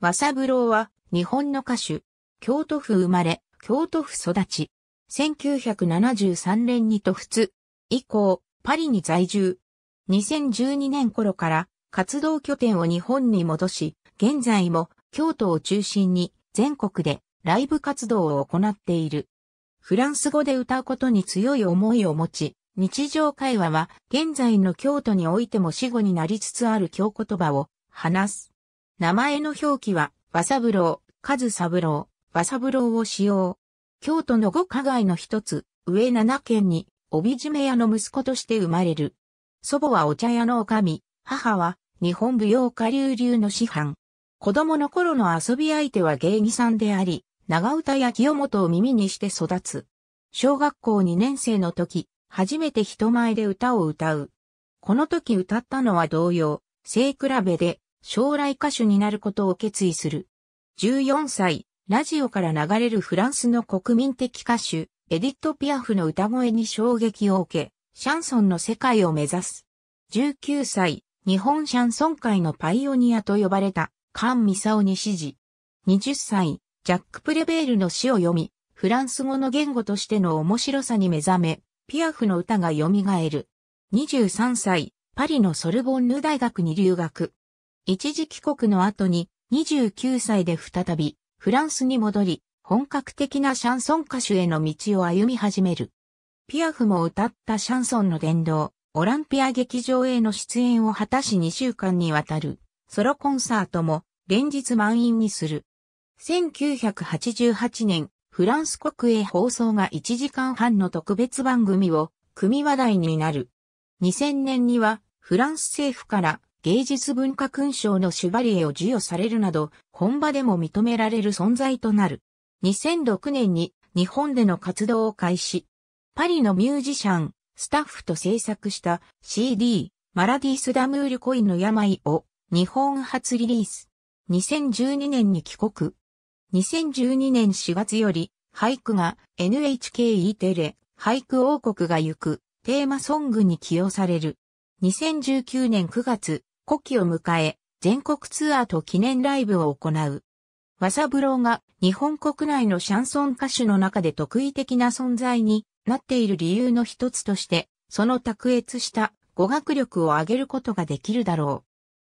わさぶろうは日本の歌手、京都府生まれ、京都府育ち。1973年に都仏以降、パリに在住。2012年頃から活動拠点を日本に戻し、現在も京都を中心に全国でライブ活動を行っている。フランス語で歌うことに強い思いを持ち、日常会話は現在の京都においても死語になりつつある京言葉を話す。名前の表記は、和三郎、和三郎、和三郎を使用。京都の五花街の一つ、上七県に、帯締め屋の息子として生まれる。祖母はお茶屋の女将、母は日本舞踊家流流の師範。子供の頃の遊び相手は芸妓さんであり、長唄や清本を耳にして育つ。小学校2年生の時、初めて人前で歌を歌う。この時歌ったのは同様、聖比べで、将来歌手になることを決意する。14歳、ラジオから流れるフランスの国民的歌手、エディット・ピアフの歌声に衝撃を受け、シャンソンの世界を目指す。19歳、日本シャンソン界のパイオニアと呼ばれた、カン・ミサオに指示。20歳、ジャック・プレベールの詩を読み、フランス語の言語としての面白さに目覚め、ピアフの歌が蘇る。23歳、パリのソルボンヌ大学に留学。一時帰国の後に29歳で再びフランスに戻り、本格的なシャンソン歌手への道を歩み始める。ピアフも歌ったシャンソンの伝道、オランピア劇場への出演を果たし2週間にわたる、ソロコンサートも連日満員にする。1988年、フランス国営放送が1時間半の特別番組を組話題になる。2000年にはフランス政府から芸術文化勲章のシュバリエを授与されるなど、本場でも認められる存在となる。2006年に日本での活動を開始。パリのミュージシャン、スタッフと制作した CD、マラディス・ダムールコンの病を日本初リリース。2012年に帰国。2012年4月より、俳句が NHKE テレ、俳句王国が行くテーマソングに起用される。2019年9月、古希を迎え、全国ツアーと記念ライブを行う。和三郎が日本国内のシャンソン歌手の中で特異的な存在になっている理由の一つとして、その卓越した語学力を上げることができるだろう。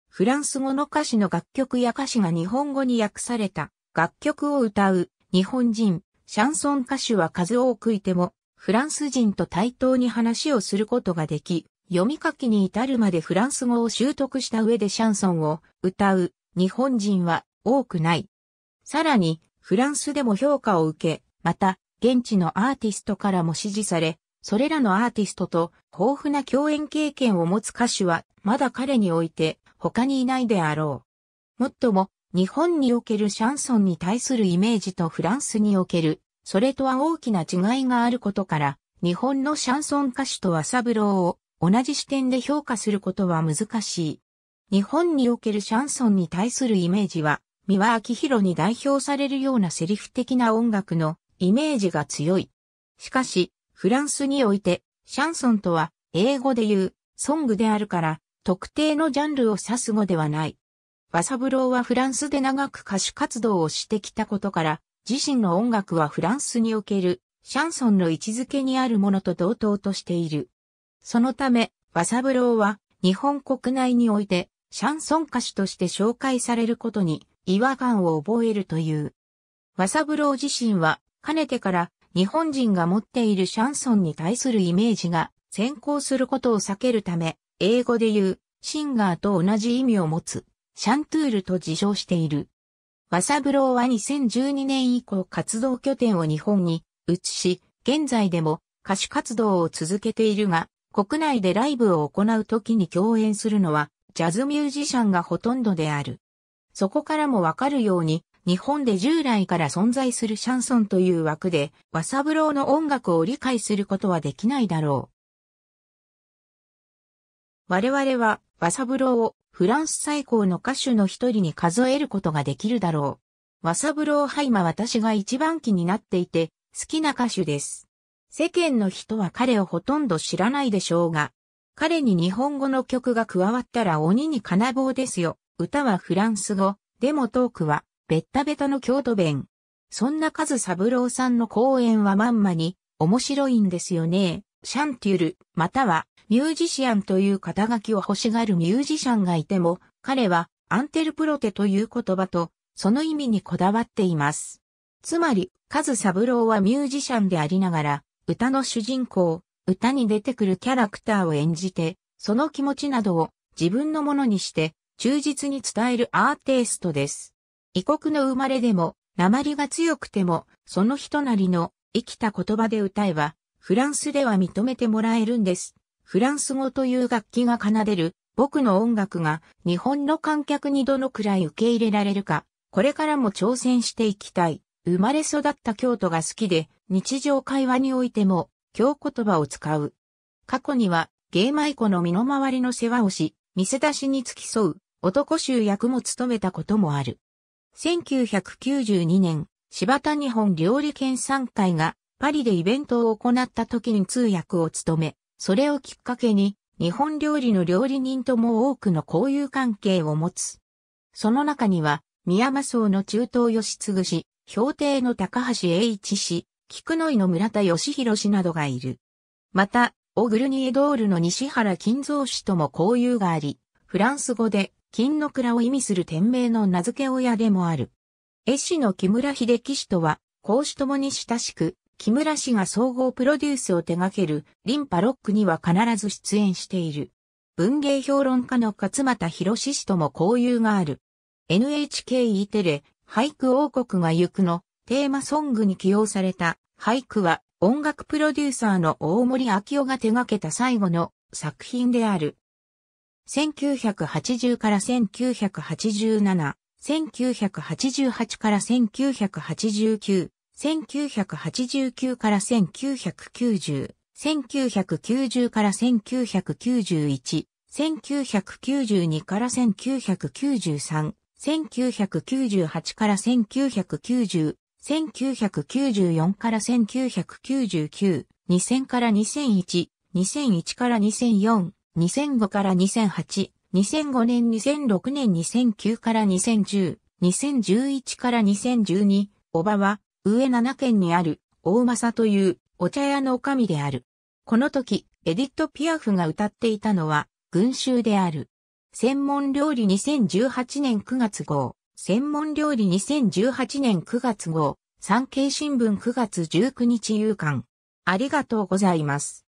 フランス語の歌詞の楽曲や歌詞が日本語に訳された楽曲を歌う日本人、シャンソン歌手は数多くいても、フランス人と対等に話をすることができ、読み書きに至るまでフランス語を習得した上でシャンソンを歌う日本人は多くない。さらに、フランスでも評価を受け、また、現地のアーティストからも支持され、それらのアーティストと豊富な共演経験を持つ歌手は、まだ彼において他にいないであろう。もっとも、日本におけるシャンソンに対するイメージとフランスにおける、それとは大きな違いがあることから、日本のシャンソン歌手とはサブローを同じ視点で評価することは難しい。日本におけるシャンソンに対するイメージは、三輪明宏に代表されるようなセリフ的な音楽のイメージが強い。しかし、フランスにおいて、シャンソンとは英語で言うソングであるから、特定のジャンルを指す語ではない。和三郎はフランスで長く歌手活動をしてきたことから、自身の音楽はフランスにおけるシャンソンの位置づけにあるものと同等としている。そのため、和三郎は日本国内においてシャンソン歌手として紹介されることに違和感を覚えるという。和三郎自身はかねてから日本人が持っているシャンソンに対するイメージが先行することを避けるため、英語で言うシンガーと同じ意味を持つシャントゥールと自称している。和三郎は2012年以降活動拠点を日本に移し、現在でも歌手活動を続けているが、国内でライブを行う時に共演するのは、ジャズミュージシャンがほとんどである。そこからもわかるように、日本で従来から存在するシャンソンという枠で、和三郎の音楽を理解することはできないだろう。我々は、和三郎をフランス最高の歌手の一人に数えることができるだろう。和三郎はマ私が一番気になっていて、好きな歌手です。世間の人は彼をほとんど知らないでしょうが、彼に日本語の曲が加わったら鬼に金棒ですよ。歌はフランス語、でもトークは、ベッタベタの京都弁。そんなカズサブローさんの講演はまんまに、面白いんですよね。シャンテュル、または、ミュージシャンという肩書きを欲しがるミュージシャンがいても、彼は、アンテルプロテという言葉と、その意味にこだわっています。つまり、カズサブローはミュージシャンでありながら、歌の主人公、歌に出てくるキャラクターを演じて、その気持ちなどを自分のものにして忠実に伝えるアーティストです。異国の生まれでも、鉛が強くても、その人なりの生きた言葉で歌えば、フランスでは認めてもらえるんです。フランス語という楽器が奏でる僕の音楽が日本の観客にどのくらい受け入れられるか、これからも挑戦していきたい。生まれ育った京都が好きで、日常会話においても、京言葉を使う。過去には、芸舞コの身の回りの世話をし、見せ出しに付き添う、男衆役も務めたこともある。1992年、柴田日本料理研3会が、パリでイベントを行った時に通訳を務め、それをきっかけに、日本料理の料理人とも多くの交友関係を持つ。その中には、宮間荘の中東吉継氏、氷亭の高橋栄一氏、菊野井の村田義弘氏などがいる。また、オグルニエドールの西原金蔵氏とも交友があり、フランス語で金の蔵を意味する店名の名付け親でもある。絵師の木村秀樹氏とは、講師ともに親しく、木村氏が総合プロデュースを手掛けるリンパロックには必ず出演している。文芸評論家の勝又博氏とも交友がある。NHK E テレ、俳句王国が行くのテーマソングに起用された俳句は音楽プロデューサーの大森明夫が手掛けた最後の作品である。1980から1987、1988から1989、1989から1990、1990から1991、1992から1993、1998から1990、1994から1999、2000から2001、2001から2004、2005から2008、2005年2006年2009から2010、2011から2012、おばは、上7県にある、大政という、お茶屋の女将である。この時、エディット・ピアフが歌っていたのは、群衆である。専門料理2018年9月号。専門料理2018年9月号、産経新聞9月19日夕刊。ありがとうございます。